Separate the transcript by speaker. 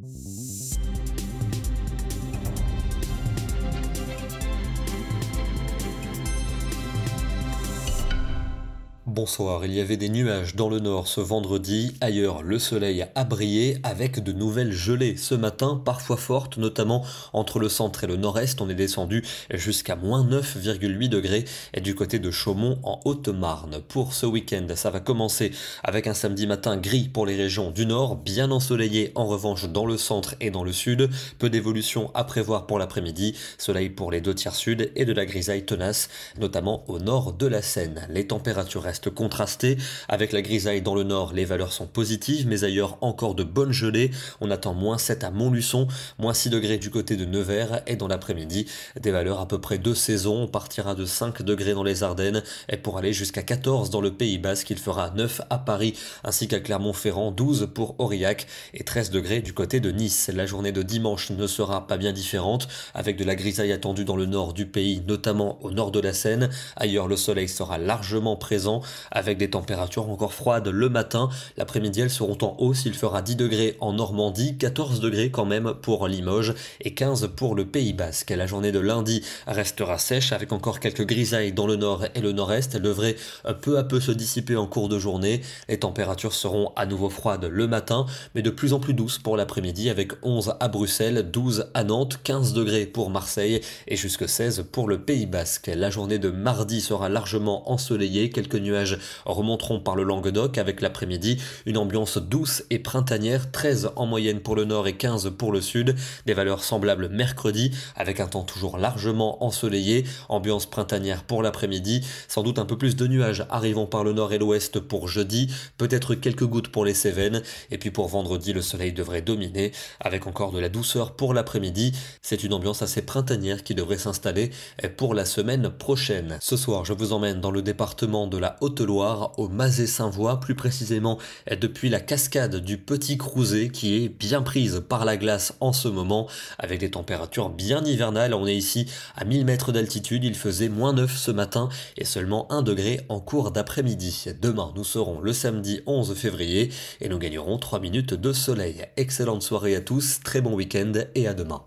Speaker 1: Thank you. bonsoir. Il y avait des nuages dans le nord ce vendredi. Ailleurs, le soleil a brillé avec de nouvelles gelées ce matin, parfois fortes, notamment entre le centre et le nord-est. On est descendu jusqu'à moins 9,8 degrés et du côté de Chaumont en Haute-Marne. Pour ce week-end, ça va commencer avec un samedi matin gris pour les régions du nord, bien ensoleillé en revanche dans le centre et dans le sud. Peu d'évolution à prévoir pour l'après-midi. Soleil pour les deux tiers sud et de la grisaille tenace, notamment au nord de la Seine. Les températures restent contrasté. Avec la grisaille dans le nord, les valeurs sont positives, mais ailleurs encore de bonnes gelées. On attend moins 7 à Montluçon, moins 6 degrés du côté de Nevers et dans l'après-midi, des valeurs à peu près de saison. On partira de 5 degrés dans les Ardennes et pour aller jusqu'à 14 dans le Pays Basque, il fera 9 à Paris ainsi qu'à Clermont-Ferrand, 12 pour Aurillac et 13 degrés du côté de Nice. La journée de dimanche ne sera pas bien différente avec de la grisaille attendue dans le nord du pays, notamment au nord de la Seine. Ailleurs, le soleil sera largement présent avec des températures encore froides le matin. L'après-midi, elles seront en hausse. Il fera 10 degrés en Normandie, 14 degrés quand même pour Limoges et 15 pour le Pays Basque. La journée de lundi restera sèche avec encore quelques grisailles dans le nord et le nord-est. Elle devrait euh, peu à peu se dissiper en cours de journée. Les températures seront à nouveau froides le matin, mais de plus en plus douces pour l'après-midi avec 11 à Bruxelles, 12 à Nantes, 15 degrés pour Marseille et jusque 16 pour le Pays Basque. La journée de mardi sera largement ensoleillée, quelques nuages remonteront par le Languedoc avec l'après-midi. Une ambiance douce et printanière, 13 en moyenne pour le nord et 15 pour le sud. Des valeurs semblables mercredi avec un temps toujours largement ensoleillé. Ambiance printanière pour l'après-midi. Sans doute un peu plus de nuages arrivant par le nord et l'ouest pour jeudi. Peut-être quelques gouttes pour les Cévennes. Et puis pour vendredi, le soleil devrait dominer avec encore de la douceur pour l'après-midi. C'est une ambiance assez printanière qui devrait s'installer pour la semaine prochaine. Ce soir, je vous emmène dans le département de la haute Haute-Loire, au Mazé-Saint-Voix, plus précisément eh, depuis la cascade du Petit Crouzet qui est bien prise par la glace en ce moment, avec des températures bien hivernales. On est ici à 1000 mètres d'altitude, il faisait moins 9 ce matin et seulement 1 degré en cours d'après-midi. Demain, nous serons le samedi 11 février et nous gagnerons 3 minutes de soleil. Excellente soirée à tous, très bon week-end et à demain.